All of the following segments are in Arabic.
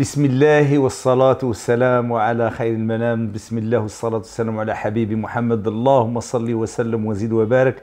بسم الله والصلاة والسلام على خير المنام بسم الله والصلاة والسلام على حبيبي محمد اللهم صل وسلم وزد وبارك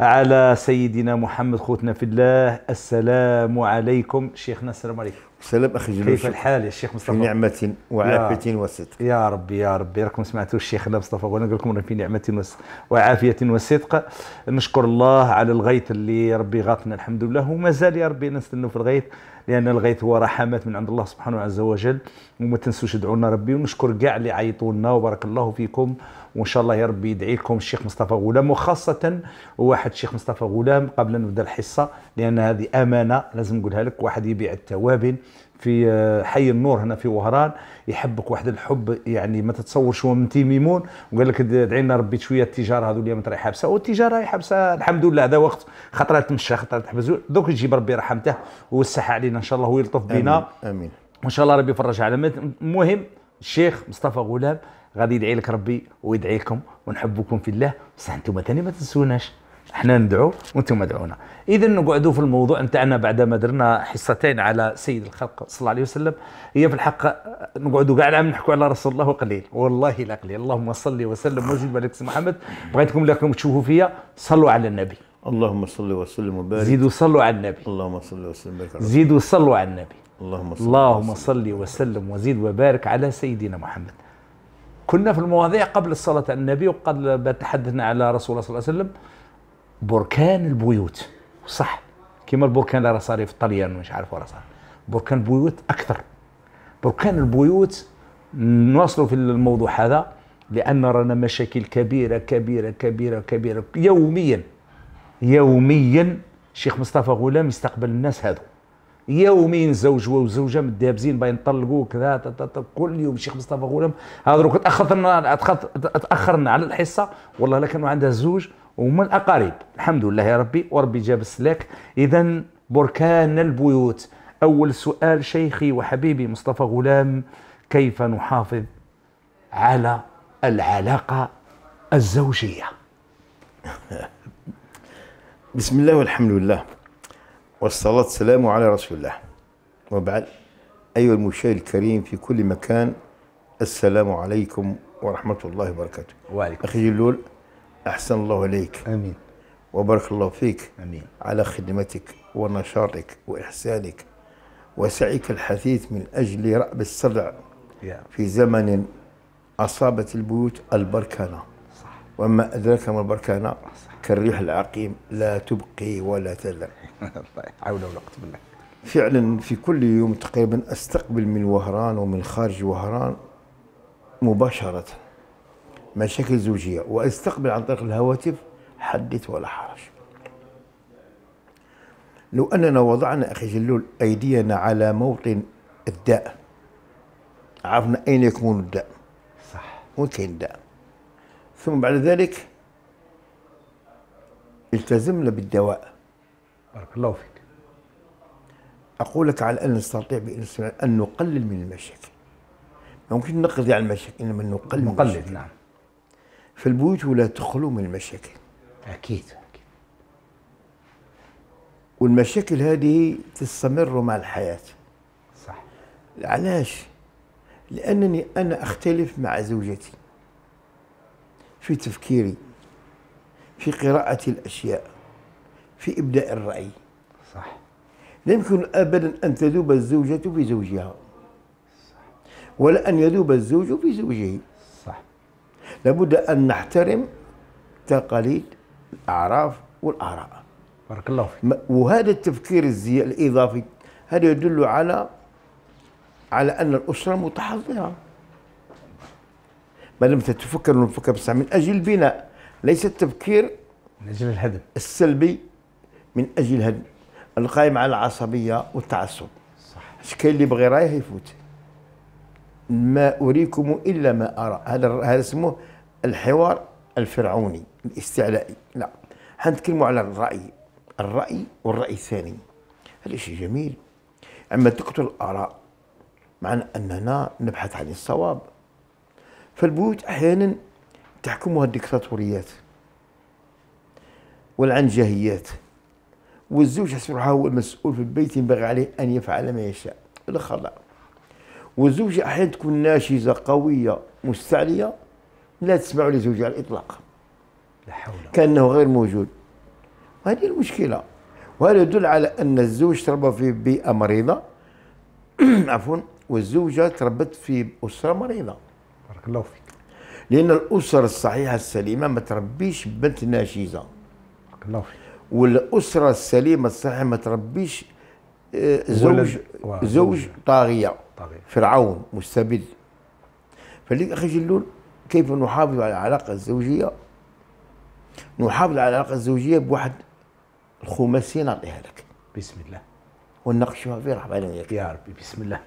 على سيدنا محمد خوتنا في الله السلام عليكم شيخنا السلام عليكم السلام اخي جلوس كيف الحال يا شيخ مصطفى في نعمة وعافية وصدق يا ربي يا ربي راكم سمعتوا الشيخ مصطفى وانا نقول لكم في نعمة وعافية وصدق نشكر الله على الغيث اللي ربي غاطنا الحمد لله ومازال يا ربي نستنوا في الغيث لان الغيث هو رحمات من عند الله سبحانه عز وجل وما تنسوش ادعوا لنا ربي ونشكر كاع اللي عيطوا لنا وبارك الله فيكم وان شاء الله يا ربي يدعي لكم الشيخ مصطفى غلام وخاصه واحد الشيخ مصطفى غلام قبل ان نبدا الحصه لان هذه امانه لازم نقولها لك واحد يبيع التوابل في آه، حي النور هنا في وهران يحبك واحد الحب يعني ما تتصورش هو من تيميمون وقال لك ادعي لنا ربي شويه التجاره هذول اليوم راهي حابسه والتجاره راهي حابسه الحمد لله هذا وقت خطره تمشى خطره تحبس دوك يجيب ربي رحمته ويوسعها علينا ان شاء الله ويلطف بنا امين, آمين. وان شاء الله ربي يفرجها على المهم الشيخ مصطفى غلام غادي يدعي لك ربي ويدعي لكم ونحبكم في الله بصح انتم ثاني ما تنسوناش احنا ندعو وانتم ادعونا اذا نقعدوا في الموضوع نتاعنا بعد ما درنا حصتين على سيد الخلق صلى الله عليه وسلم هي في الحق نقعدوا كاع العام نحكوا على رسول الله وقليل والله لا قليل اللهم صل وسلم وزد على سيدنا محمد بغيتكم لكم تشوفوا فيا صلوا على النبي اللهم صل وسلم وبارك زيدوا صلوا على النبي اللهم صل وسلم وبارك زيدوا صلوا على النبي اللهم صل اللهم صل وسلم وزيد وبارك على سيدنا محمد كنا في المواضيع قبل الصلاة على النبي وقبل تحدثنا على رسول الله صلى الله عليه وسلم بركان البيوت صح كما البركان اللي راه صار في الطليان مش عارف وراه صار بركان البيوت أكثر بركان البيوت نواصلوا في الموضوع هذا لأن رانا مشاكل كبيرة كبيرة كبيرة كبيرة يوميا يوميا شيخ مصطفى غلام يستقبل الناس هذو يومين زوج وزوجه متدابزين باين طلقوا كذا كل يوم شيخ مصطفى غولم هذا روك تاخرنا تاخرنا على الحصه والله لا كانوا عندها زوج وهم الاقارب الحمد لله يا ربي وربي جاب السلاك اذا بركان البيوت اول سؤال شيخي وحبيبي مصطفى غلام كيف نحافظ على العلاقه الزوجيه بسم الله والحمد لله والصلاة والسلام على رسول الله وبعد أيها المشاهد الكريم في كل مكان السلام عليكم ورحمة الله وبركاته وعليكم أخي جلول أحسن الله إليك آمين وبارك الله فيك آمين على خدمتك ونشاطك وإحسانك وسعيك الحثيث من أجل رأب الصدع في زمن أصابت البيوت البركانة صح. وما أدراك ما البركانة صح. كالريح العقيم لا تبقي ولا تذر عون ولا قوة بالله فعلا في كل يوم تقريبا استقبل من وهران ومن خارج وهران مباشرة مشاكل زوجية واستقبل عن طريق الهواتف حدث ولا حرج لو أننا وضعنا أخي جلول أيدينا على موطن الداء عرفنا أين يكون الداء صح وين كاين الداء ثم بعد ذلك التزمنا بالدواء بارك الله فيك أقول لك على أن نستطيع بإنسان أن نقلل من المشاكل ممكن نقضي على المشاكل إنما نقلل نقلل نعم في البيوت ولا تخلو من المشاكل أكيد أكيد والمشاكل هذه تستمر مع الحياة صح علاش؟ لأنني أنا أختلف مع زوجتي في تفكيري في قراءة الأشياء في إبداء الرأي صح لا يمكن أبدا أن تذوب الزوجة في زوجها صح. ولا أن يذوب الزوج في زوجه صح لابد أن نحترم تقاليد الأعراف والآراء بارك الله فيك وهذا التفكير الزي... الإضافي هذا يدل على على أن الأسرة متحضرة ما لم تتفكر المفكر بس من أجل البناء ليس التفكير من أجل الهدم السلبي من أجل الهدم القائم على العصبية والتعصب صح كاين اللي بغي رايه يفوت ما أريكم إلا ما أرى هذا هذا اسمه الحوار الفرعوني الاستعلائي لا حنتكلموا على الرأي الرأي والرأي الثاني هذا شيء جميل أما تقتل الآراء مع أننا نبحث عن الصواب فالبيوت أحيانا تحكمها الديكتاتوريات والعنجهيات والزوج يحسب روحه هو المسؤول في البيت ينبغي عليه ان يفعل ما يشاء الاخر لا والزوجه احيانا تكون ناشزه قويه مستعليه لا تسمع لزوجها على الاطلاق لا حول كانه غير موجود وهذه المشكله وهذا يدل على ان الزوج تربى في بيئه مريضه عفوا والزوجه تربت في اسره مريضه بارك الله فيك لان الاسر الصحيحه السليمه ما تربيش بنت ناشزه الله والاسره السليمه الصحيحه ما تربيش آه، زوج زوج طاغيه طاغيه فرعون مستبد فلذلك اخي جلول كيف نحافظ على العلاقه الزوجيه نحافظ على العلاقه الزوجيه بواحد الخماسيه نعطيها لك بسم الله ونناقشوها في رحمه الله يا ربي بسم الله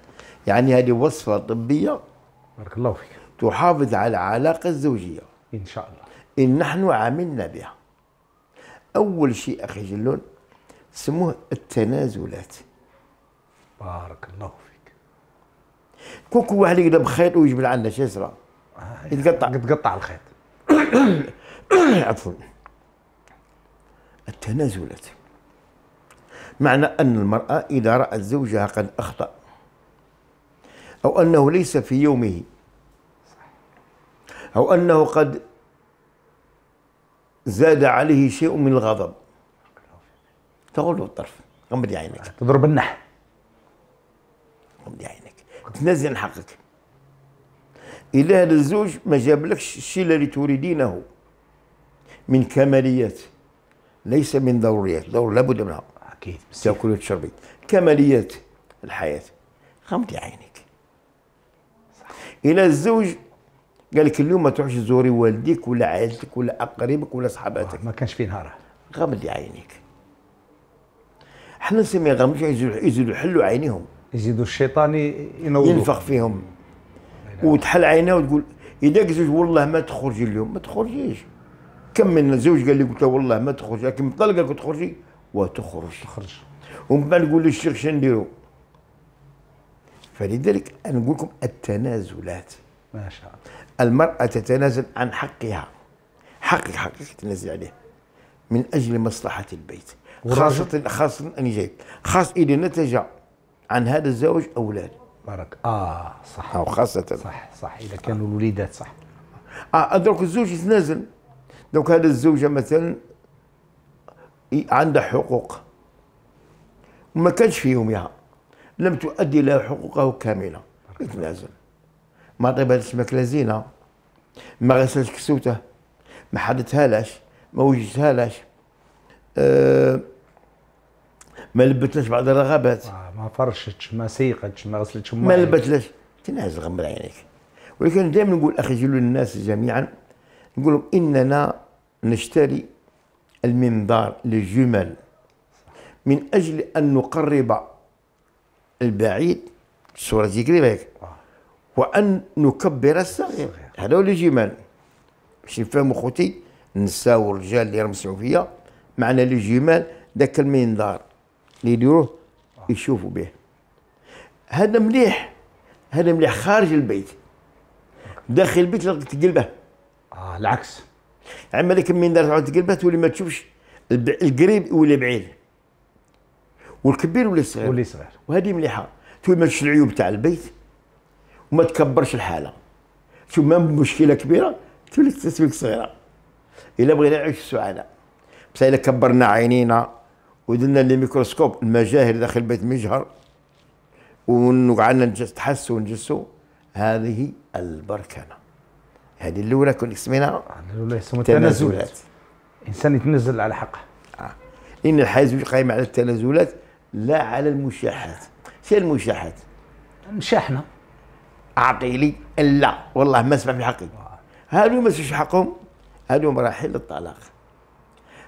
يعني هذه وصفه طبيه بارك الله فيك تحافظ على العلاقة الزوجية إن شاء الله إن نحن عملنا بها أول شيء أخي جلون سموه التنازلات بارك الله فيك كوكو واحد يقلب خيط ويجبل عندنا شو آه يعني يتقطع يتقطع الخيط عفوا التنازلات معنى أن المرأة إذا رأت زوجها قد أخطأ أو أنه ليس في يومه أو أنه قد زاد عليه شيء من الغضب له الطرف غمض عينك تضرب النح غمض عينك تنزل حقك إلى هذا الزوج ما جابلكش الشيء الذي تريدينه من كماليات ليس من ضروريات ضرور لابد منها أكيد تأكل وتشربي كماليات الحياة غمضي عينك إلى الزوج قال لك اليوم ما تروحش تزوري والديك ولا عائلتك ولا اقاربك ولا صحباتك ما كانش في نهار غمض عينيك حنا نسمي غمض يزيدوا يحلوا عينيهم يزيدوا الشيطان ينوضوا ينفخ فيهم وتحل عينها وتقول اذا زوج والله ما تخرجي اليوم ما تخرجيش كم من الزوج قال لي قلت له والله ما تخرجي لكن مطلقه قلت تخرجي وتخرج تخرج ومن بعد نقول للشيخ شنديرو فلذلك انا نقول لكم التنازلات ما شاء الله المرأة تتنازل عن حقها حق حقك تتنازل عليه من أجل مصلحة البيت خاصة خاصة جاي خاص إذا نتج عن هذا الزوج أولاد بارك آه صح أو خاصة صح صح إذا كانوا الوليدات صح آه, آه، درك الزوج يتنازل درك هذا الزوجة مثلا عندها حقوق ما كانش في يومها لم تؤدي له حقوقه كاملة يتنازل ما طيبهاش اسمك لزينة ما غسلتش كسوته ما لاش ما وجدتهالاش أه ما لبتلاش بعض الرغبات آه، ما فرشتش ما سيقتش ما غسلتش ما لبتلاش تنعس غمر عينيك ولكن دائما نقول اخي جلو الناس جميعا نقول لهم اننا نشتري المنظار للجمل من اجل ان نقرب البعيد صورة تجي قريبه وان نكبر الصغير هذا هو اللي يجي باش نفهموا خوتي النساء والرجال اللي يرمسوا فيا معنا لي جمال ذاك المنظار اللي يديروه يشوفوا به هذا مليح هذا مليح خارج البيت داخل البيت تقلبه اه العكس عما ذاك المنظار تعود تقلبه تولي ما تشوفش القريب يولي بعيد والكبير يولي صغير يولي صغير وهذه مليحه تولي ما تشوفش العيوب تاع البيت وما تكبرش الحاله ما مشكله كبيره تولي تسويك صغيره الا بغينا نعيش سعداء بصح الا كبرنا عينينا ودلنا لي ميكروسكوب المجاهر داخل البيت مجهر وقعدنا نتحسوا ونجسوا هذه البركنه هذه الاولى كنا سميناها التنازلات انسان يتنزل على حقه آه. ان الحياه الزوجيه قائمه على التنازلات لا على المشاحات شنو المشاحات؟ مشاحنه عقيلي لا والله ما اسمع في حقي آه. هذو ما في حقهم هذو رايحين للطلاق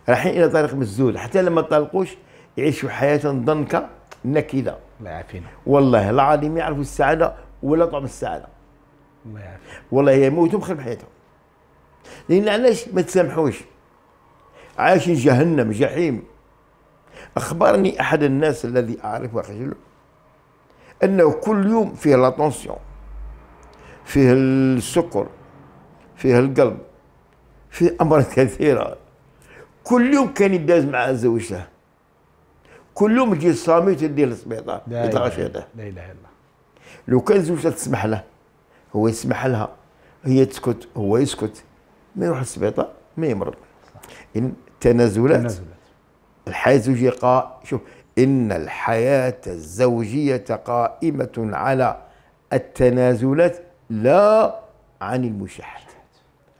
رايحين الى طريق مسدود حتى لما طلقوش يعيشوا حياه ضنكه نكده الله يعافينا والله العظيم يعرفوا السعاده ولا طعم السعاده الله يعافينا والله يموتوا بخير حياتهم لان علاش ما تسامحوش عايشين جهنم جحيم اخبرني احد الناس الذي اعرفه خجله انه كل يوم فيه لاتونسيون فيه السكر فيه القلب فيه أمراض كثيرة كل يوم كان يداز مع زوجته كل يوم يجي الصامي تديه للسبيطار يتغشيته لا اله الا الله لو كان زوجته تسمح له هو يسمح لها هي تسكت هو يسكت ما يروح للسبيطار ما يمرض إن تنازلات, تنازلات. الحياة الزوجية قا شوف إن الحياة الزوجية قائمة على التنازلات لا عن المشاهد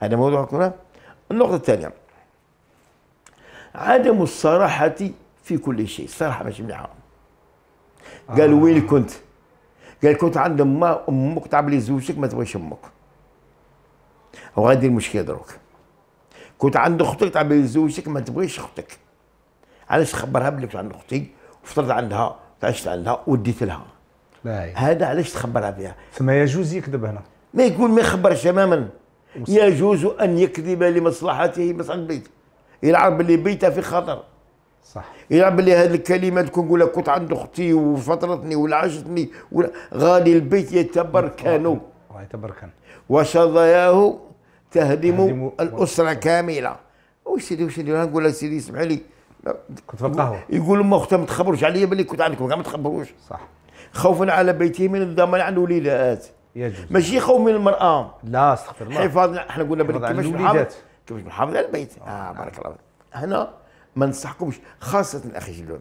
هذا موضوع هنا النقطة الثانية عدم الصراحة في كل شيء الصراحة ماشي مليحة قال آه. وين كنت قال كنت عند ما امك تعب لي ما تبغيش امك وغادي المشكله دروك كنت عند اختك تعب لي ما تبغيش اختك علاش خبرها بلي كنت عند اختي وفطرت عندها وعشت عندها وديت لها هذا علاش تخبر فيها ثم يجوز يكذب هنا ما يكون ما يخبرش تماما يجوز ان يكذب لمصلحته مصلحه بيته يلعب باللي بيته في خطر صح يلعب باللي هذه الكلمه تكون نقول لك كنت عند اختي وفطرتني عاشتني غادي البيت يتبركن يتبركان وشظاياه تهدم الاسره كامله واش سيدي واش نقول لك سيدي اسمح لي كنت في القهوه يقول ما اختي ما تخبروش عليا باللي كنت عندكم ما تخبروش صح خوفا على بيته من الضمان عن الوليدات ماشي خوف من المراه لا استغفر الله حفاظ احنا قلنا كيفاش الوليدات كيفاش نحافظ على البيت اه, آه. بارك الله هنا ما ننصحكمش خاصه اخي جلون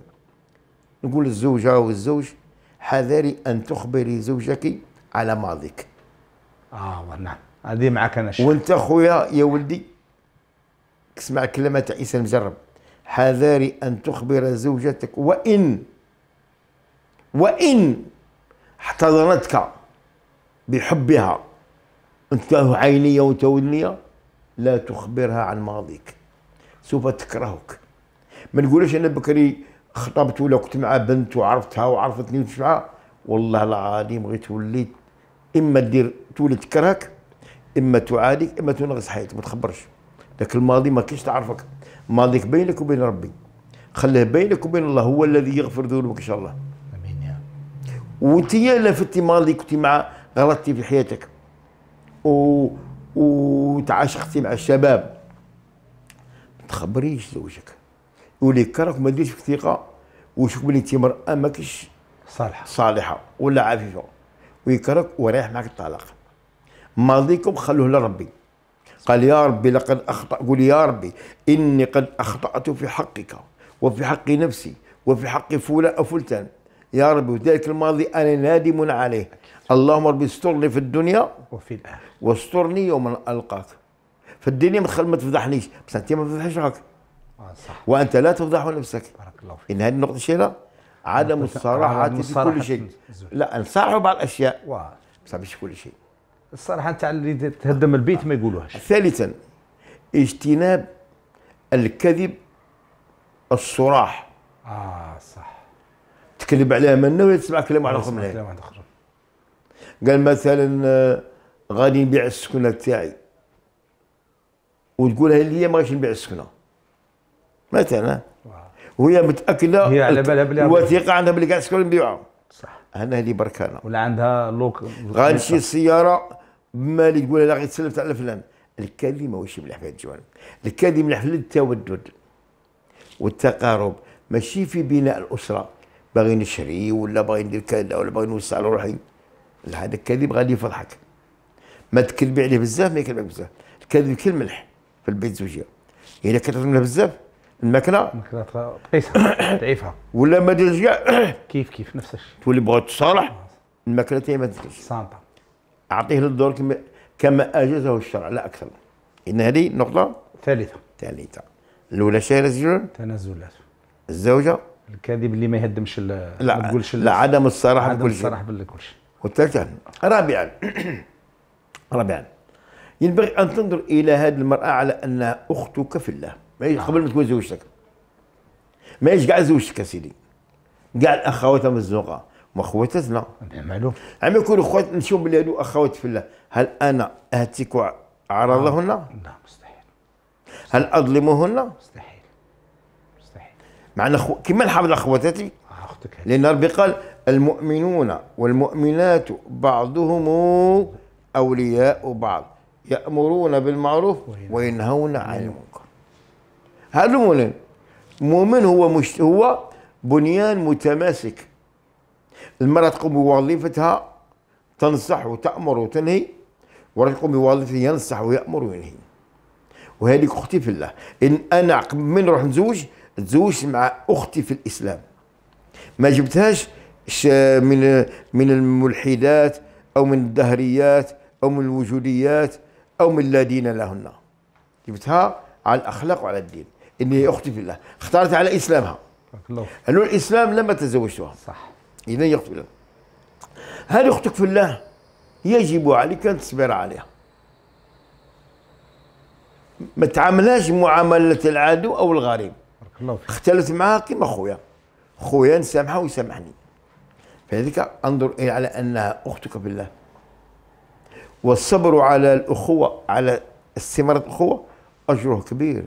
نقول للزوجه والزوج حذري ان تخبري زوجك على ماضيك اه نعم هذه معك انا الشيخ وانت خويا يا ولدي اسمع كلمه عيسى المجرب حذاري ان تخبر زوجتك وان وإن احتضنتك بحبها أنت عينية وتولية لا تخبرها عن ماضيك سوف تكرهك ما نقولش انا بكري خطبت ولا كنت مع بنت وعرفتها وعرفتني وتشفعها والله العظيم غير تولي اما دير تولي تكرهك اما تعاديك اما تنغص حياتك ما تخبرش لكن الماضي ما كيش تعرفك ماضيك بينك وبين ربي خليه بينك وبين الله هو الذي يغفر ذنوبك ان شاء الله وانت لفتي لا في اللي كنتي مع غلطتي في حياتك و... وتعاشقتي مع الشباب ما تخبريش زوجك لك كرهك ما ديرش ثقه ويشوف بلي انت مراه ماكش صالحه صالحه ولا عفيفه ويكرهك ورايح معك الطلاق ماضيكم خلوه لربي قال يا ربي لقد اخطا قول يا ربي اني قد اخطات في حقك وفي حق نفسي وفي حق فلان او فلتان يا رب وذلك الماضي أنا نادم عليه اللهم رب استرني في الدنيا وفي الآخرة واسترني يوم ألقاك في الدنيا ما تفضحنيش بس أنت ما تفضحش راك آه، صح وأنت لا تفضح نفسك بارك الله فيك إن هذه النقطة شيلة عدم الصراحة في كل شيء لا نصارحوا بعض الأشياء بس مش كل شيء الصراحة نتاع اللي تهدم البيت ما يقولوهاش ثالثا اجتناب الكذب الصراح اه صح تكذب عليها منا ولا تسمع كلام واحد اخر منها كلام واحد اخر قال مثلا آه، غادي نبيع السكنه تاعي وتقولها لي ما غاديش نبيع السكنه مثلا آه. وهي متاكده هي على بالها بلي الوثيقه عندها بلي كاع السكنه نبيعها صح هنا هذه بركانه ولا عندها لوك غادي نشري السياره بمالي تقول لها غادي تسلفت على فلان الكلمه ماهوش مليح في الجوانب الكلمه مليح في التودد والتقارب ماشي في بناء الاسره باغي نشري ولا باغي ندير كذا ولا باغي نوسع روحي هذا الكذب غادي يفضحك ما تكذبي عليه بزاف ما يكذبك بزاف الكذب ملح في البيت الزوجيه اذا كثرت منها بزاف الماكله الماكله تقيسها تعيفها ولا ما ديرش كيف كيف نفس الشيء تولي بغات تصالح الماكله تاعي ما تديرش سانتا اعطيه للدور كما كما اجازه الشرع لا اكثر ان هذه نقطه ثالثه ثالثه الاولى شهر الزوج تنازلات الزوجه الكذب اللي ما يهدمش لا ما تقولش لا عدم الصراحه بكل عدم الصراحه بكل شيء وثالثا رابعا رابعا ينبغي ان تنظر الى هذه المراه على انها اختك في الله ما قبل ما تكون زوجتك ما هيش كاع زوجتك سيدي كاع الاخوات مزنوقه خواتاتنا نعم، معلوم عم يكونوا خوات نشوف بلي هادو اخوات في الله هل انا اهتك عرضهن؟ لا نعم، نعم، مستحيل هل اظلمهن؟ مستحيل مع الأخو... كما الحافظ اخواتاتي آه، لان ربي قال المؤمنون والمؤمنات بعضهم اولياء بعض يامرون بالمعروف وينهون عن المنكر هذا المؤمن المؤمن هو مش هو بنيان متماسك المرأة تقوم بوظيفتها تنصح وتأمر وتنهي ورجل يقوم بوظيفته ينصح ويأمر وينهي وهذه اختي في الله ان انا من نروح نزوج تزوجت مع اختي في الاسلام ما جبتهاش من من الملحدات او من الدهريات او من الوجوديات او من لا دين لهن جبتها على الاخلاق وعلى الدين ان هي اختي في الله اختارت على اسلامها قالوا الاسلام لما تزوجتها صح اذا يقتل الله هذه اختك في الله يجب عليك ان تصبر عليها ما تعاملهاش معامله العدو او الغريب بارك الله فيك اختلفت معاه كيما خويا خويا نسامحه ويسامحني فهذيك انظر إيه على انها اختك بالله والصبر على الاخوه على استمرار الاخوه اجره كبير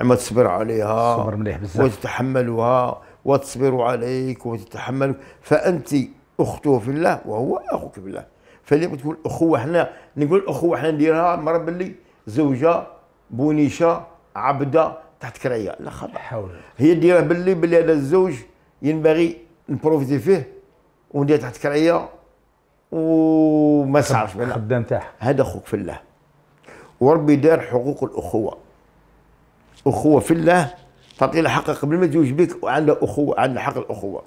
اما تصبر عليها صبر مليح بزاف وتتحملها وتصبر عليك وتتحمل فانت اخته في الله وهو اخوك بالله فاللي تقول اخوه حنا نقول اخوه حنا نديرها مرة باللي زوجه بونيشه عبده تحت كرعية لا خطا حول هي دايره باللي باللي هذا الزوج ينبغي نبروفيتي فيه وندير تحت كرعية وما تعرفش بلا خدام تاعها هذا خوك في الله وربي دار حقوق الاخوه اخوه في الله تعطي لها حقها قبل ما تزوج بك وعندها اخوه عندها حق الاخوه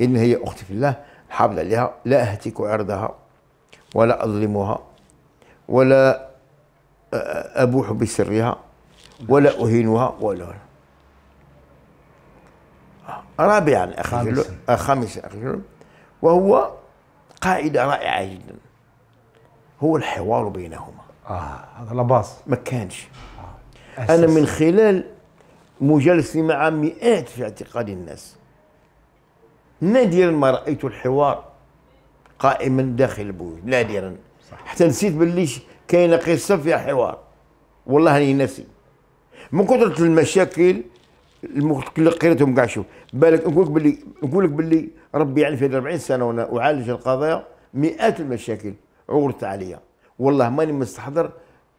ان هي اختي في الله حافظ عليها لا اهتك عرضها ولا اظلمها ولا ابوح بسرها ولا أهينها ولا رابعا أخي خامسا آه، أخي وهو قاعدة رائعة جدا هو الحوار بينهما اه هذا لاباس ما كانش آه. أنا من خلال مجالسي مع مئات في اعتقاد الناس نادرا ما رأيت الحوار قائما داخل البيوت نادرا حتى نسيت باللي كاينه قصه فيها حوار والله اني ناسي من كثرة المشاكل اللي قريتهم كاع شوف بالك نقول لك باللي نقول لك باللي ربي يعني في 40 سنه وانا اعالج القضايا مئات المشاكل عورت عليا والله ماني مستحضر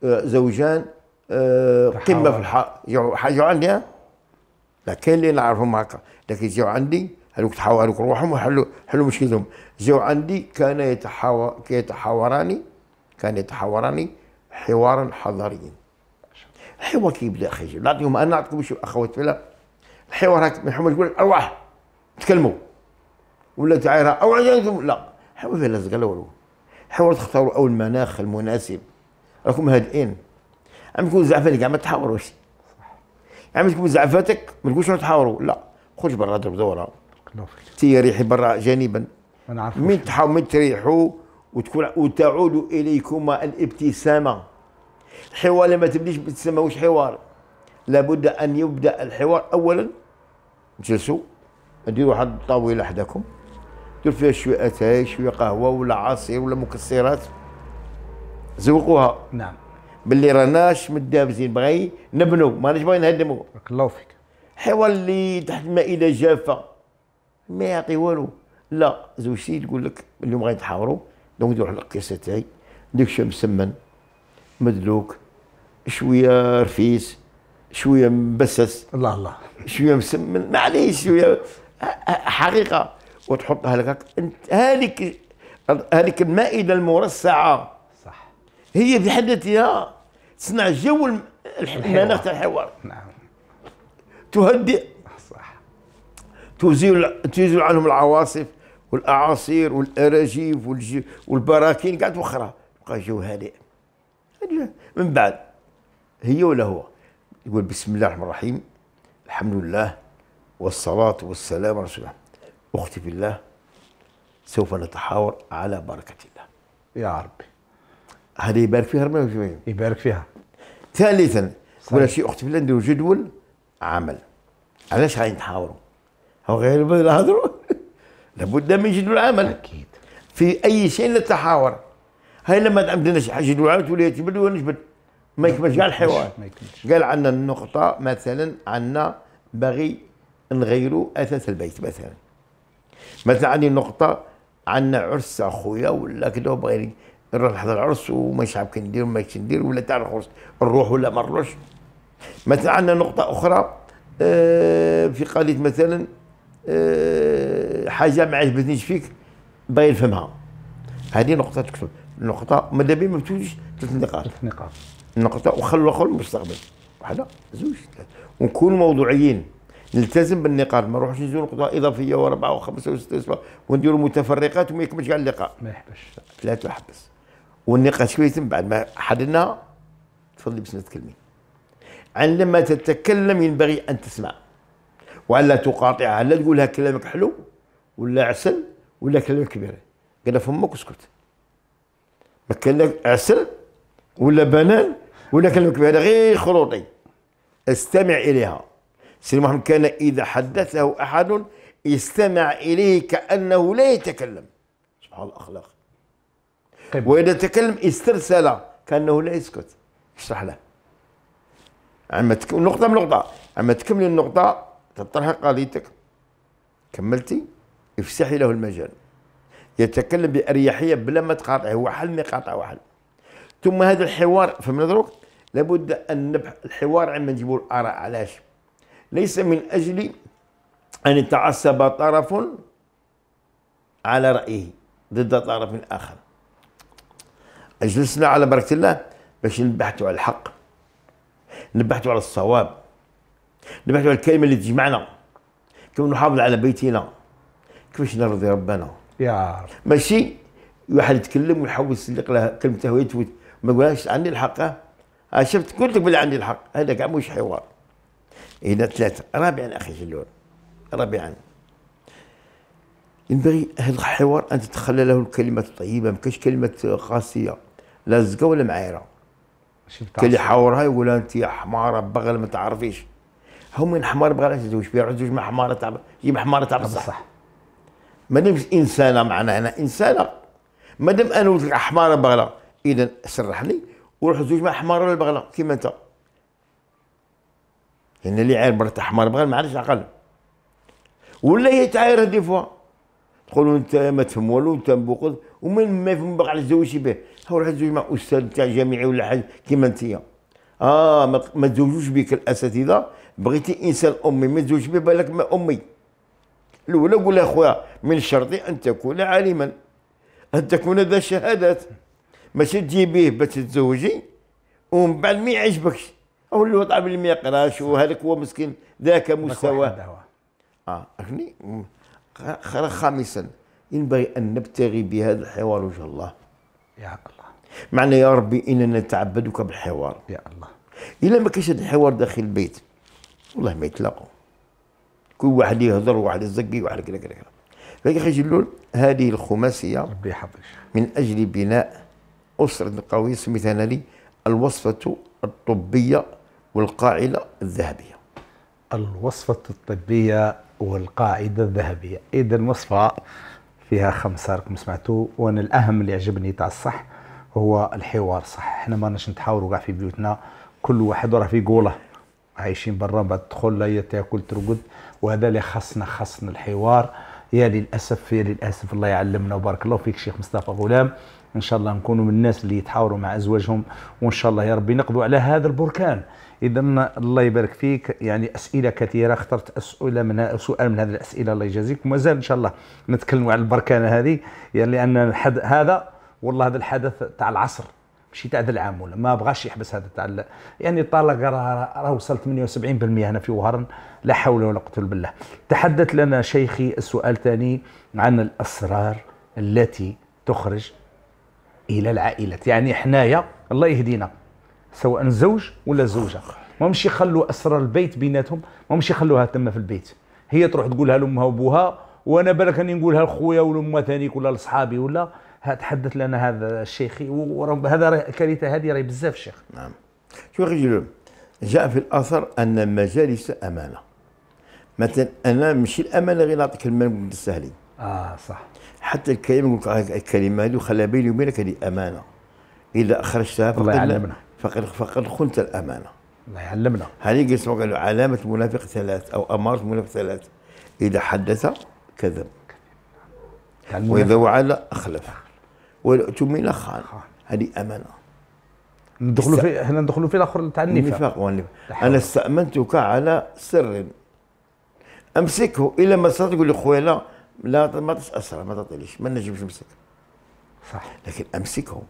آه، زوجان آه، قمه في الحق جاو عندي لا كاين اللي نعرفهم هكا لكن جاو عندي هذوك تحاور هذوك روحهم وحلوا حلوا مشكلهم جاو عندي كان يتحاور كيتحاوراني كان يتحاوراني حوارا حضاريا الحوار كيبدا اخي جميل نعطيهم انا نعطيكم شي اخوات فلا الحوار هاك من حمل يقول لك ارواح تكلموا ولا تعايره او عجلتم لا حاول فيها زكا لا والو تختاروا او المناخ المناسب راكم هادئين عم تكون زعفانك عم ما تحاوروش عم تكون زعفاتك ما تقولش تحاوروا لا خرج برا ضرب دوره تي ريحي برا جانبا من تحاور من تريحوا وتكون وتعود اليكما الابتسامه الحوار لما تبديش وش حوار لابد ان يبدا الحوار اولا جلسوا ديروا واحد الطاوله حداكم دير فيها شويه اتاي شويه قهوه ولا عصير ولا مكسرات زوقوها نعم باللي راناش مدابزين بغي نبنوا ماناش باغي نهدموا بارك الله فيك حوار اللي تحت المائده جافه ما يعطي والو لا زوجتي تقول لك اليوم غادي تحاوروا دونك نديروا على تاعي ديك شويه مسمن مدلوك شويه رفيس شويه مبسس الله الله شويه مسمن معليش شويه حقيقه وتحطها لك هذيك هذيك المائده المرصعه صح هي في حد ذاتها تصنع جو المناخ تاع الحوار نعم تهدئ صح تزيل تزيل عنهم العواصف والاعاصير والاراجيف والبراكين قاعد توخرها بقى جو هادئ من بعد هي ولا هو يقول بسم الله الرحمن الرحيم الحمد لله والصلاة والسلام على رسول الله أختي في الله سوف نتحاور على بركة الله يا ربي هذا يبارك فيها ربنا في يبارك فيها ثالثا ولا شيء أختي في الله نديروا جدول عمل علاش غادي نتحاوروا هو غير نهضروا لابد من جدول عمل أكيد في أي شيء نتحاور هاي لما عندنا شي حاجه دعاء ولا تبدل ولا نجبد ما يكملش كاع الحوار قال عندنا النقطه مثلا عندنا باغي نغيروا اساس البيت مثلا مثلا عندي نقطه عندنا عرس اخويا ولا كذا بغي نروح نحضر العرس وما عارف كي ندير وما ندير ولا تاع العرس نروح ولا ما نروحش مثلا عندنا نقطه اخرى آه، في قضيه مثلا آه، حاجه ما عجبتنيش فيك باغي نفهمها هذه نقطه تكتب نقطة ماذا بين ما مفتوش ثلاث نقاط ثلاث نقاط نقطة وخلوا الآخر المستقبل واحدة زوج ثلاثة ونكون موضوعيين نلتزم بالنقاط ما نروحش نزور نقطة إضافية وأربعة وخمسة وستة وسبعة ونديروا متفرقات وما يكملش كاع اللقاء ما يحبسش ثلاثة حبس والنقاش كويس يتم بعد ما حددنا تفضلي بسم تكلمي عندما تتكلم ينبغي أن تسمع وألا تقاطعها لا تقولها كلامك حلو ولا عسل ولا كلامك كبير قال فمك واسكت كان لك عسل ولا بنان ولا كان لك غير خروطي استمع اليها سيدنا محمد كان اذا حدثه احد استمع اليه كانه لا يتكلم سبحان الاخلاق طيب. واذا تكلم استرسل كانه لا يسكت اشرح له عما تكمل نقطة من نقطة عما تكمل النقطة تطرح قضيتك كملتي افسحي له المجال يتكلم بأريحية بلا ما تقاطع هو حل ما يقاطع واحد ثم هذا الحوار فمن دروك لابد أن نبح الحوار عندما نجيبوا الآراء علاش ليس من أجل أن يتعصب طرف على رأيه ضد طرف آخر أجلسنا على بركة الله باش نبحثوا على الحق نبحثوا على الصواب نبحثوا على الكلمة اللي تجمعنا كيف نحافظ على بيتنا كيفاش نرضي ربنا يا ماشي واحد يتكلم ويحاول يسلق له كلمته ويتوت ما يقولهاش عندي الحق ها شفت قلت لك بلي عندي الحق هذا كاع مش حوار هنا ثلاثه رابعا اخي جلول رابعا ينبغي هذا الحوار ان تتخلى له الكلمات الطيبه ما كاش كلمه قاسيه لا زقه ولا معايره كان اللي حاورها يقول انت يا حماره بغل ما تعرفيش هم من حمار بغل ما بيعزوج بها مع حماره تعب جيب حماره تعب الصح ما دامش انسانه معنا هنا انسانه ما دام انا ولد حماره بغله اذا سرحني وروح زوج مع حماره ولا بغله كيما انت لان يعني اللي عاير برت حمار بغلا ما عادش عقل ولا هي تعاير دي فوا تقولوا انت ما تفهم والو انت مبوقل ومن ما يفهم باغي على الزواج به هو روح تزوج مع استاذ تاع جامعي ولا حاجه كيما انت اه ما تزوجوش بك الاساتذه بغيتي انسان امي ما تزوجش به بالك ما امي الاولى قول اخويا من الشرط ان تكون عالما ان تكون ذا شهادات ماشي تجيبيه باش تتزوجي ومن بعد ما يعجبكش او اللي وضع ما يقراش وهذاك هو مسكين ذاك مستواه اه اخني خامسا ينبغي ان نبتغي بهذا الحوار وجه الله يا الله معنى يا ربي اننا نتعبدك بالحوار يا الله الا ما كانش هذا الحوار داخل البيت والله ما يتلاقوا كل واحد يهضر وواحد يزقي وواحد كذا كذا كذا لكن اخي جلول هذه الخماسيه ربي يحفظك من اجل بناء اسره قويه سميتها انا لي الوصفه الطبيه والقاعده الذهبيه الوصفه الطبيه والقاعده الذهبيه اذا وصفه فيها خمسة رقم سمعتوا وانا الاهم اللي عجبني تاع الصح هو الحوار صح احنا ما رناش نتحاوروا كاع في بيوتنا كل واحد راه في قوله عايشين برا بعد تدخل لا تاكل ترقد وهذا اللي خصنا خصنا الحوار يا للاسف يا للاسف الله يعلمنا وبارك الله فيك شيخ مصطفى غلام ان شاء الله نكونوا من الناس اللي يتحاوروا مع ازواجهم وان شاء الله يا ربي نقضوا على هذا البركان اذا الله يبارك فيك يعني اسئله كثيره اخترت اسئله من سؤال من هذه الاسئله الله يجازيك ومازال ان شاء الله نتكلموا على البركانه هذه يعني لان هذا والله هذا الحدث تاع العصر شي تاع العام ولا ما بغاش يحبس هذا تاع يعني الطلاق راه وصل 78% هنا في وهرن لا حول ولا قوه الا بالله تحدث لنا شيخي السؤال ثاني عن الاسرار التي تخرج الى العائله يعني حنايا الله يهدينا سواء زوج ولا زوجه ما مش يخلوا اسرار البيت بيناتهم ما مش يخلوها تما في البيت هي تروح تقولها لامها وابوها وانا بالك راني نقولها لخويا ولا ثانيك ولا لصحابي ولا تحدث لنا هذا الشيخ وهذا كارثه هذه راهي بزاف الشيخ نعم شو غير جاء في الاثر ان المجالس امانه مثلا انا ماشي الامانه غير نعطيك المال السهلي اه صح حتى الكلمه نقول لك الكلمه هذه وخلا بيني وبينك هذه امانه اذا اخرجتها فقد الله يعلمنا فقد فقد خنت الامانه الله يعلمنا هذه قسم قالوا علامه منافق ثلاث او اماره منافق ثلاث اذا حدث كذب يعني واذا وعد اخلف والتومي لا خان هذه امانه ندخلوا في هنا ندخلوا في الاخر تاع النفاق النفاق انا استامنتك على سر امسكه الى ما صرت تقول لي خويا لا لا ما تتاثر ما تعطيليش ما نجمش نمسك صح لكن امسكه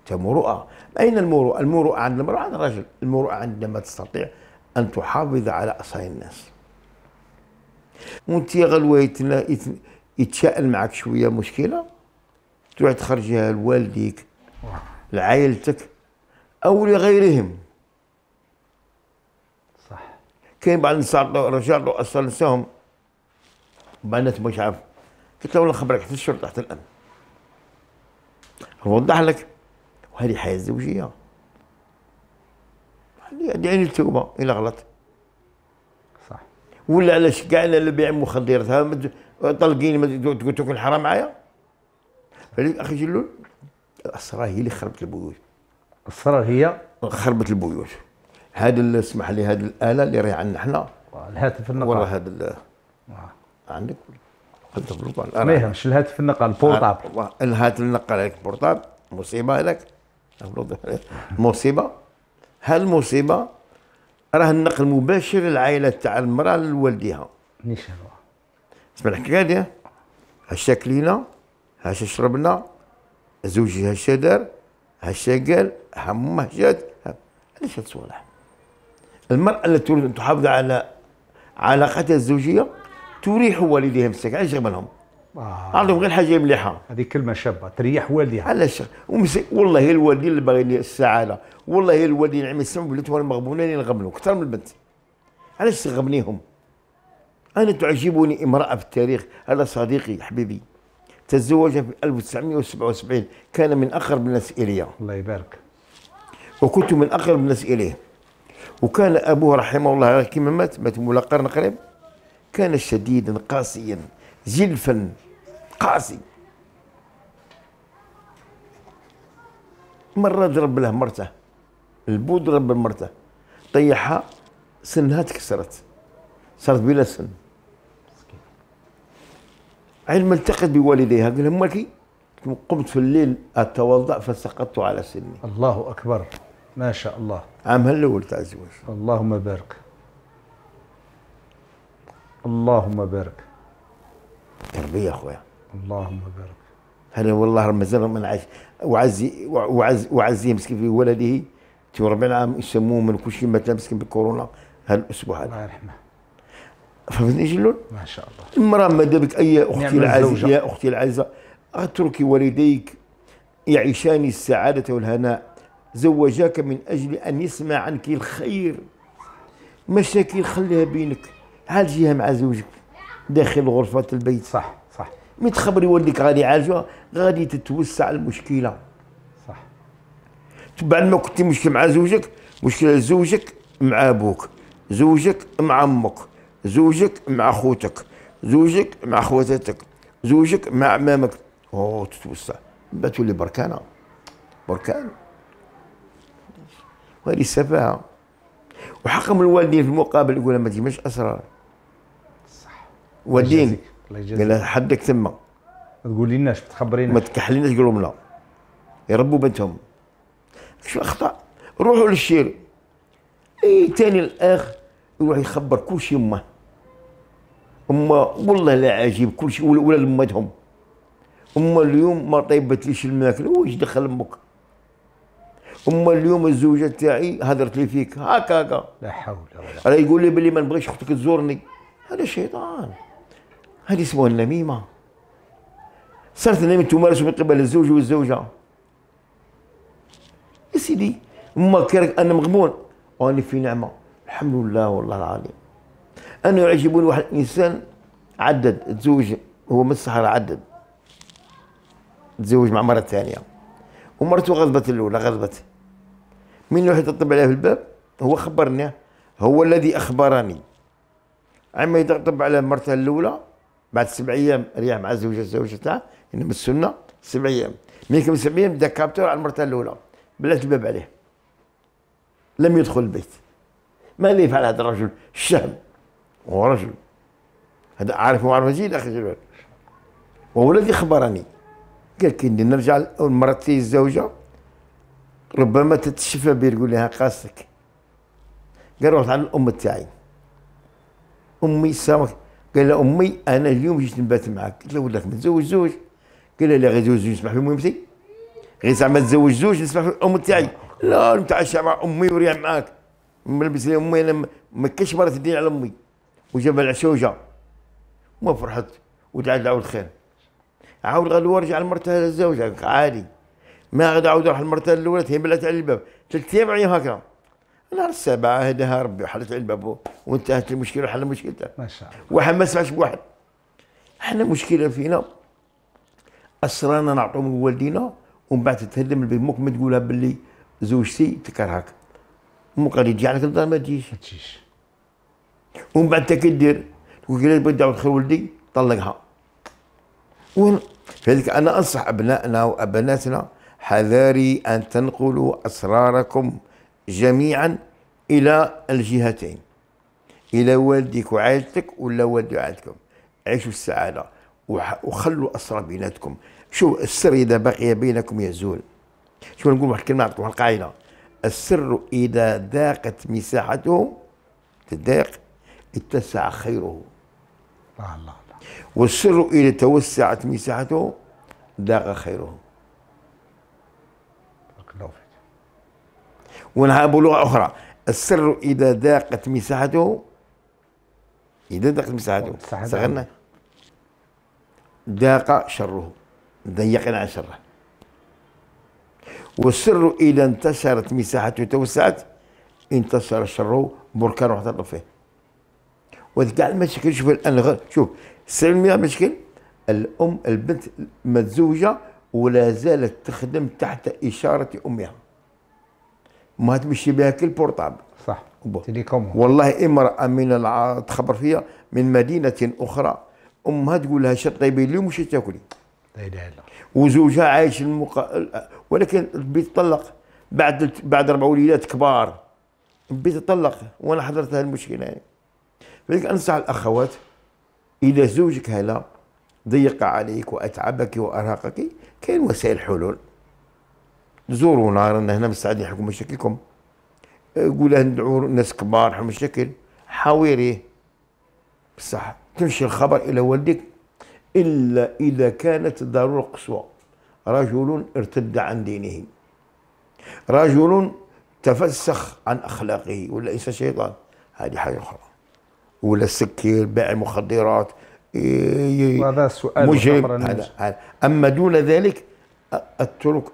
انت مروءه اين المروءه؟ المروءه عند المراه عند الرجل المروءه عندما تستطيع ان تحافظ على اصالح الناس وانت غلوه يتشائل معك شويه مشكله تروح تخرجها لوالديك لعائلتك او لغيرهم صح كاين بعض الناس رجعوا اصلا نساهم بعض الناس مش عارف قلت له والله خبرك حتى الشرطه تحت الامن نوضح لك وهذه حياه زوجيه هذه عين التوبه الى غلط صح ولا علاش كاع اللي بيع مخدرات طلقيني تقول تكون حرام معايا فلذلك اخي جلول الاسرار هي اللي خربت البيوت الاسرار هي خربت البيوت هذا اسمح لي هذه الاله اللي راهي عندنا حنا الهاتف النقال والله هذا آه. عندك الهاتف النقال ما يهمش الهاتف النقال البورطابل آه، والله الهاتف النقال هذاك البورطابل مصيبه هذاك المصيبه هالمصيبه راه النقل مباشر للعائله تاع المراه لوالديها نيشان اسمع الحكايه هذه الشكلينه هاش شربنا زوجي هاش دار هاش قال حمه جات علاش هتصالح المرأة التي تريد أن تحافظ على علاقتها الزوجية تريح والديها مساك علاش غير آه. عندهم غير حاجه مليحه هذه كلمه شابه تريح والديها علاش والله الوالدين اللي باغيين السعاده والله الوالدين عم يسمعوا بلاتهم مغبونين ينغبنوا اكثر من البنت علاش تغبنيهم انا تعجبني امراه في التاريخ هذا صديقي حبيبي تزوج في 1977 كان من أقرب الناس إلي الله يبارك وكنت من أقرب الناس إليه وكان أبوه رحمه الله كما مات مات مولا قرن قريب كان شديدا قاسيا جلفا قاسي مرة ضرب له مرته البو ضرب مرته طيحها سنها تكسرت صارت بلا سن عندما التقت بوالديها قال لهم مالكي قمت في الليل اتوضا فسقطت على سني الله اكبر ما شاء الله عامها الاول تاع الزواج اللهم بارك اللهم بارك تربيه اخويا اللهم بارك انا والله مازال ما نعيش وعزي وعزي مسكين في ولده 40 عام يسموه من كل شيء ما مسكين بالكورونا هالاسبوع هذا الله يرحمه فهمتني شلون؟ ما شاء الله المراه ما دابك اي اختي العزيزه يا اختي العزيزه اتركي والديك يعيشان السعاده والهناء زوجاك من اجل ان يسمع عنك الخير مشاكل خليها بينك عالجيها مع زوجك داخل غرفه البيت صح صح مي تخبري والديك غادي يعالجها غادي تتوسع المشكله صح بعد ما كنتي مشكل مع زوجك مشكله زوجك مع ابوك زوجك مع امك زوجك مع خوتك زوجك مع خواتاتك زوجك مع عمامك اوه تتوسع ما تولي بركانه بركان وهذه السفاهه وحقهم الوالدين في المقابل يقول ما تجمعش اسرار صح والدين قال حدك تما ما تقوليناش ما تخبريناش ما تكحليناش قول لهم لا يربوا بنتهم شو اخطاء روحوا للشير اي تاني الاخ يروح يخبر كل شيء امه اما والله لا عجيب كل شيء ولا لمتهم اما اليوم ما طيبتليش الماكله واش دخل امك اما اليوم الزوجه تاعي هدرت لي فيك هكا هكا لا حول ولا قوه يقول لي باللي ما نبغيش اختك تزورني هذا شيطان هذه اسمها النميمه صارت النميمه تمارس من قبل الزوج والزوجه يا سيدي اما كرك انا مغبون وانا في نعمه الحمد لله والله العظيم انه يعجبون واحد انسان عدد تزوج هو من الصحراء عدد تزوج مع مرة ثانية ومرته غضبت الأولى غضبت من روحي تطب عليه في الباب هو خبرني هو الذي أخبرني عما يطب على مرته الأولى بعد سبع أيام ريح مع زوجة الزوجة تاعها يعني من السنة سبع أيام من كم سبع أيام بدا كابتور على مرته الأولى بلات الباب عليه لم يدخل البيت ما اللي يفعل هذا الرجل الشهم هو رجل هذا عارف معرفة جيد أخي جلال وهو الذي خبرني قال كي نرجع لمرتي الزوجة ربما تتشفى بير تقول لها قاصدك قال روح على الأم تاعي أمي سامك قال لها أمي أنا اليوم جيت نبات معك قلت له ولدك متزوج زوج قال لها لا غير زوج زوج نسمح في امي غير زعما تزوج زوج نسمح في الأم تاعي لا نتعشى مع أمي وريح معاك ملبس لي أمي أنا ما كاش مرة تدين على أمي وجبل العشوجة ما فرحت ودعا دعوة الخير عاود غدوة رجع لمرتها الزوجة عادي ما غدا عاود راح لمرتها الأولى بلات على الباب ثلاث أيام عيا هكذا نهار السابعة هداها ربي وحلت على الباب وانتهت المشكلة وحل مشكلتها ما شاء الله واحد ما سمعش بواحد حنا مشكلة فينا أسرانا نعطوا من والدينا ومن بعد تتهدم البيت ممكن ما تقولها باللي زوجتي تكرهك ممكن غادي تجي عليك الدار ما تجيش ما تجيش ومن بعد كي دير وقالت بدي عاود ولدي طلقها وين فلذلك انا انصح ابنائنا وابناتنا حذاري ان تنقلوا اسراركم جميعا الى الجهتين الى والديك وعائلتك ولا والدي وعائلتكم عيشوا السعاده وخلوا اسرار بيناتكم شو السر اذا بقي بينكم يزول شو نقول واحد الكلمه واحد القاعده السر اذا ضاقت مساحته تضايق اتسع خيره الله الله والسر إذا توسعت مساحته ضاق خيره ونها بلغة أخرى السر إذا ضاقت مساحته إذا ضاقت مساحته سخنا ضاق شره ضيقنا عن شره والسر إذا انتشرت مساحته توسعت انتشر شره بركان حتى فيه كاع المشاكل شوف الان شوف 90% مشكل الام البنت متزوجه ولا زالت تخدم تحت اشاره امها ما تمشي بها كل بورتابل صح تليكوم والله امراه من الع... تخبر فيها من مدينه اخرى امها تقول لها شطيبي اليوم وش تاكلي لا اله الا وزوجها عايش المق... ولكن بيتطلق بعد بعد اربع وليدات كبار بيتطلق وانا حضرت هالمشكله يعني لذلك انصح الاخوات اذا زوجك هلا ضيق عليك واتعبك وارهقك كاين وسائل حلول زورونا رانا هنا مستعدين نحكوا مشاكلكم قول له ندعو ناس كبار نحكوا مشاكل حاويريه بصح تمشي الخبر الى والدك الا اذا كانت الضروره قصوى رجل ارتد عن دينه رجل تفسخ عن اخلاقه ولا انسان شيطان هذه حاجه اخرى ولا السكير بائع المخدرات هذا سؤال مجرم هذا هذا اما دون ذلك اترك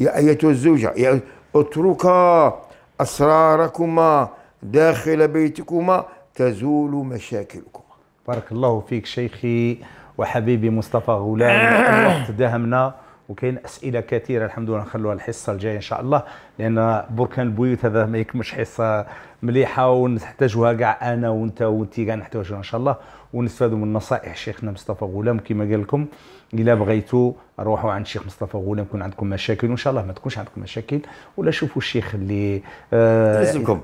يا ايتها الزوجه يا اتركا اسراركما داخل بيتكما تزول مشاكلكما بارك الله فيك شيخي وحبيبي مصطفى غلام الوقت داهمنا وكاين اسئله كثيره الحمد لله نخلوها الحصه الجايه ان شاء الله لان بركان البيوت هذا ما يكملش حصه مليحه ونحتاجوها كاع انا وانت وانت كاع نحتاجوها ان شاء الله ونستفادوا من نصائح شيخنا مصطفى غلام كما قال لكم الا بغيتوا روحوا عند الشيخ مصطفى غلام يكون عندكم مشاكل وان شاء الله ما تكونش عندكم مشاكل ولا شوفوا الشيخ اللي آه لازمكم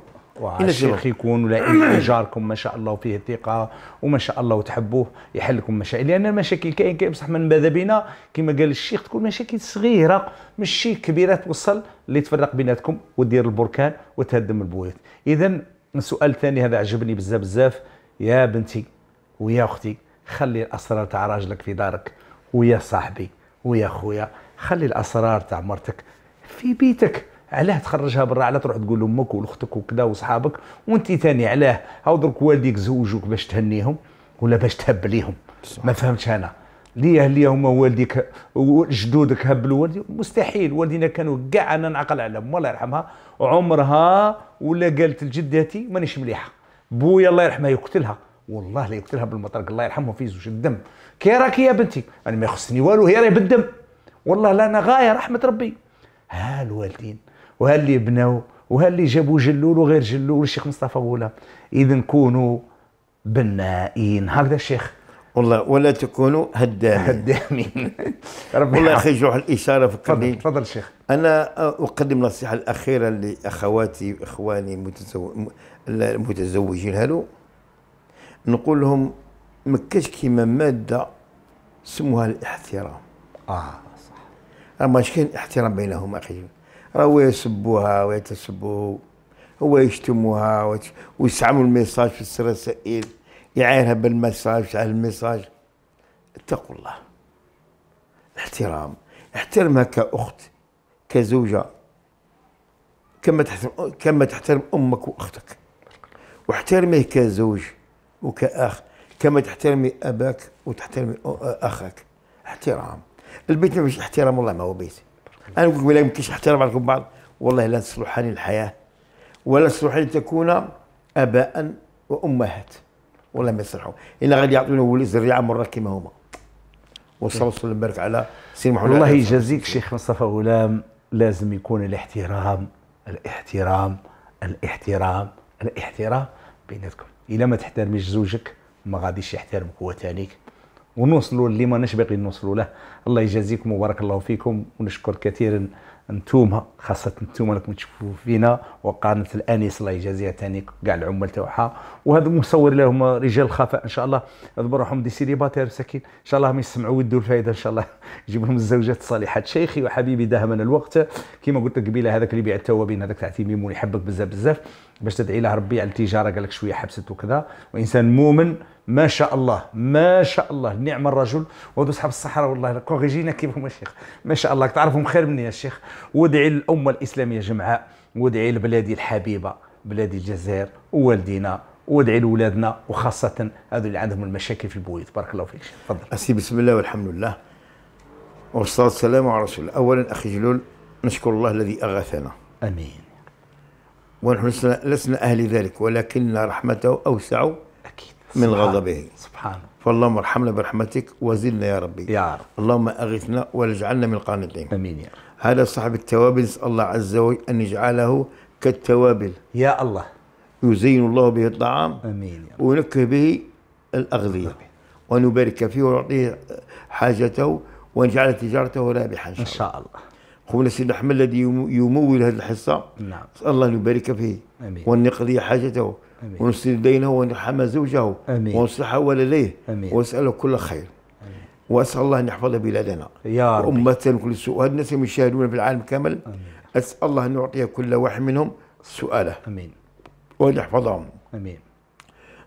الشيخ يكون ولا جاركم ما شاء الله وفيه ثقه وما شاء الله وتحبوه يحل لكم مشاكل لان المشاكل كاين كاين بصح من ماذا بينا كما قال الشيخ تكون مشاكل صغيره ماشي كبيره توصل اللي تفرق بيناتكم ودير البركان وتهدم البيوت اذا السؤال الثاني هذا عجبني بزاف بزاف يا بنتي ويا اختي خلي الاسرار تاع راجلك في دارك ويا صاحبي ويا خويا خلي الاسرار تاع مرتك في بيتك علاه تخرجها برا علاه تروح تقول لامك ولاختك وكذا وصحابك وانت ثاني علاه هاو درك والديك زوجوك باش تهنيهم ولا باش تهب ليهم ما فهمتش انا ليه ليه هما والديك جدودك هبلوا والدي مستحيل والدينا كانوا كاع انا نعقل عليهم الله يرحمها عمرها ولا قالت لجدتي مانيش مليحه بويا الله يرحمها يقتلها والله لا يقتلها بالمطرق الله يرحمه في زوج الدم كي راك يا بنتي انا ما يخصني والو هي راهي بالدم والله لا انا غايه رحمه ربي ها الوالدين وهاللي اللي وهاللي اللي جابوا جلول وغير جلول الشيخ مصطفى بولا اذا كونوا بنائين هكذا الشيخ والله ولا تكونوا هدامين هدامين ربي والله اخي جوح الاشاره فكرني تفضل شيخ انا اقدم النصيحه الاخيره لاخواتي اخواني المتزوجين هلو نقول لهم ما كاش كيما ماده سموها الاحترام اه صح راه ماشي كاين احترام بينهم اخي راهو يسبوها ويتسبوه هو يشتموها ويستعملوا الميساج في الرسائل يعايرها بالمساج على الميساج اتقوا الله احترام احترمها كأخت كزوجة كما تحترم كما تحترم أمك وأختك واحترميه كزوج وكأخ كما تحترمي أباك وتحترمي أخاك احترام البيت مش احترام والله ما هو بيت انا نقول لك ما مكنش احترم عليكم بعض والله لا تصلحان الحياه ولا تصلحان تكون اباء وامهات والله ما يصلحوا الا غادي يعطونا ولي زريعه مره كما هما وصلى الله وسلم وبارك على سيدنا محمد الله يجازيك شيخ مصطفى غلام لازم يكون الاحترام الاحترام الاحترام الاحترام بيناتكم الا ما تحترمش زوجك ما غاديش يحترمك هو تانيك ونوصلوا ما نش باقي نوصلوا له الله يجازيكم وبارك الله فيكم ونشكر كثيرا انتوما خاصه انتوما راكم تشوفوا فينا وقناه الانيس الله يجازيها ثاني كاع العمال تاعها وهذا مصور لهم رجال خفاء ان شاء الله هذو روحهم دي سيليباتير باتير ساكين ان شاء الله ما يسمعوا ويدوا الفائده ان شاء الله يجيب لهم الزوجات الصالحات شيخي وحبيبي دهمنا الوقت كما قلت لك قبيله هذاك اللي بيع التوابين هذاك تاع تيميمون يحبك بزاف بزاف باش تدعي له ربي على التجاره قال لك شويه حبست وكذا وانسان مؤمن ما شاء الله ما شاء الله نعم الرجل وهذو صحاب الصحراء والله كوريجينا كيفهم الشيخ ما شاء الله تعرفهم خير مني يا شيخ وادعي للامه الاسلاميه جمعاء وادعي لبلادي الحبيبه بلادي الجزائر ووالدينا وادعي لولادنا وخاصه هذو اللي عندهم المشاكل في البويض بارك الله فيك تفضل اسي بسم الله والحمد لله والصلاه والسلام على رسول الله اولا اخي جلول نشكر الله الذي اغاثنا امين ونحن لسنا أهل ذلك ولكن رحمته أوسع أكيد من غضبه سبحانه فاللهم ارحمنا برحمتك وزدنا يا ربي يا رب اللهم أغثنا واجعلنا من القانطين أمين يا رب هذا صاحب التوابل نسأل الله عز وجل أن يجعله كالتوابل يا الله يزين الله به الطعام أمين يا رب وينكه به الأغذية أمين. ونبارك فيه ونعطيه حاجته ونجعل تجارته رابحة إن شاء الله, إن شاء الله. خونا سيدنا احمد الذي يمول هذه الحصه نعم اسال الله ان يبارك فيه امين وان يقضي حاجته امين ونسدد دينه وان يرحم زوجه امين ونصلح ولديه امين واساله كل خير امين واسال الله ان يحفظ بلادنا يا رب وامتنا كل سوء هذا الناس يشاهدون في العالم كامل امين اسال الله ان يعطي كل واحد منهم سؤاله امين وان يحفظهم امين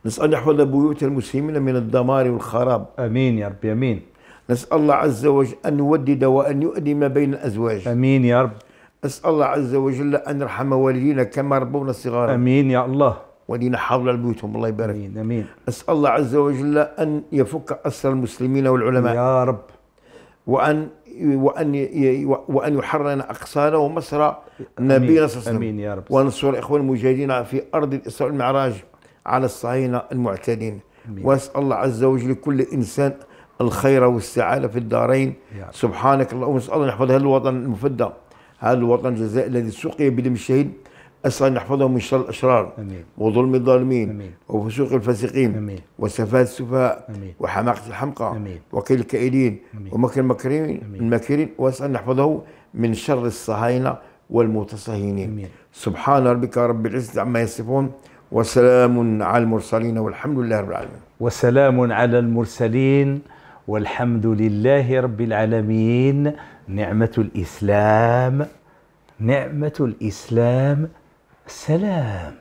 نسال ان يحفظ بيوت المسلمين من الدمار والخراب امين يا رب امين نسأل الله عز وجل أن يودد وأن ما بين الأزواج أمين يا رب أسأل الله عز وجل أن يرحم والدينا كما ربونا صغارا أمين يا الله والدينا حول بيوتهم الله يبارك أمين أمين أسأل الله عز وجل أن يفك أسر المسلمين والعلماء يا رب وأن وأن وأن يحررنا أقصانا ومصر نبينا صلى الله عليه وسلم أمين يا رب وانصر إخوان المجاهدين في أرض الإسراء والمعراج على الصهاينة المعتدين وأسأل الله عز وجل لكل إنسان الخير والسعادة في الدارين يعني. سبحانك اللهم اسأل الله يحفظ هذا الوطن المفدى هذا الوطن الجزائري الذي سقي بدم الشهيد أسأل أن يحفظه من شر الأشرار أمين. وظلم الظالمين أمين. وفسوق الفاسقين أمين. وسفاهة السفهاء وحماقة الحمقى وكيل الكائدين ومكر المكرين الماكرين وأسأل أن يحفظه من شر الصهاينة والمتصهينين سبحان ربك رب العزة عما يصفون وسلام على المرسلين والحمد لله رب العالمين وسلام على المرسلين والحمد لله رب العالمين نعمة الإسلام نعمة الإسلام سلام